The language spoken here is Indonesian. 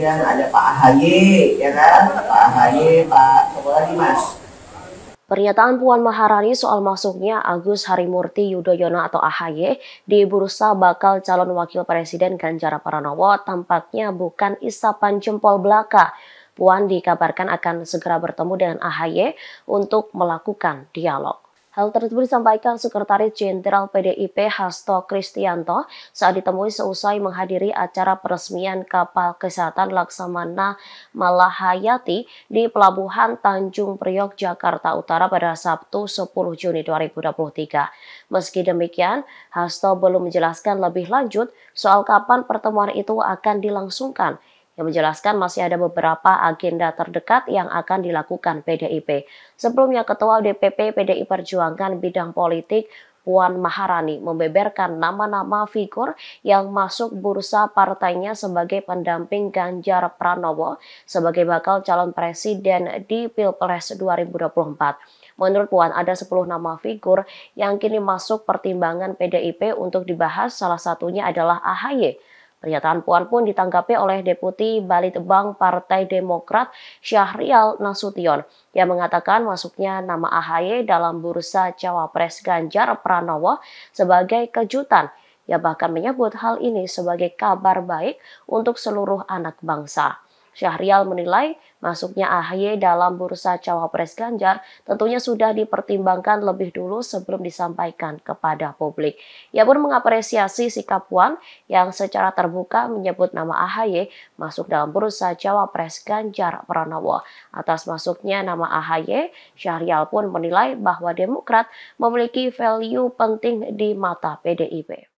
kemudian ada Pak Ahaye, ya kan? Pak Ahaye, Pak siapa lagi Mas? Pernyataan Puan Maharani soal masuknya Agus Harimurti Yudhoyono atau AHY di bursa bakal calon wakil presiden Ganjar Pranowo tampaknya bukan isapan jempol belaka. Puan dikabarkan akan segera bertemu dengan AHY untuk melakukan dialog. Hal tersebut disampaikan Sekretaris Jenderal PDIP Hasto Kristianto saat ditemui seusai menghadiri acara peresmian kapal kesehatan Laksamana Malahayati di Pelabuhan Tanjung Priok, Jakarta Utara pada Sabtu 10 Juni 2023. Meski demikian, Hasto belum menjelaskan lebih lanjut soal kapan pertemuan itu akan dilangsungkan yang menjelaskan masih ada beberapa agenda terdekat yang akan dilakukan PDIP. Sebelumnya Ketua DPP PDI Perjuangan bidang politik Puan Maharani membeberkan nama-nama figur yang masuk bursa partainya sebagai pendamping Ganjar Pranowo sebagai bakal calon presiden di Pilpres 2024. Menurut Puan, ada 10 nama figur yang kini masuk pertimbangan PDIP untuk dibahas, salah satunya adalah AHY. Pernyataan Puan pun ditanggapi oleh Deputi Balitbang Partai Demokrat Syahrial Nasution yang mengatakan masuknya nama AHY dalam bursa Cawapres Ganjar Pranowo sebagai kejutan. Ia bahkan menyebut hal ini sebagai kabar baik untuk seluruh anak bangsa. Syahrial menilai masuknya AHY dalam bursa cawapres Ganjar tentunya sudah dipertimbangkan lebih dulu sebelum disampaikan kepada publik. Ia pun mengapresiasi sikap Puan yang secara terbuka menyebut nama AHY masuk dalam bursa cawapres Ganjar Pranowo. Atas masuknya nama AHY, Syahrial pun menilai bahwa Demokrat memiliki value penting di mata PDIP.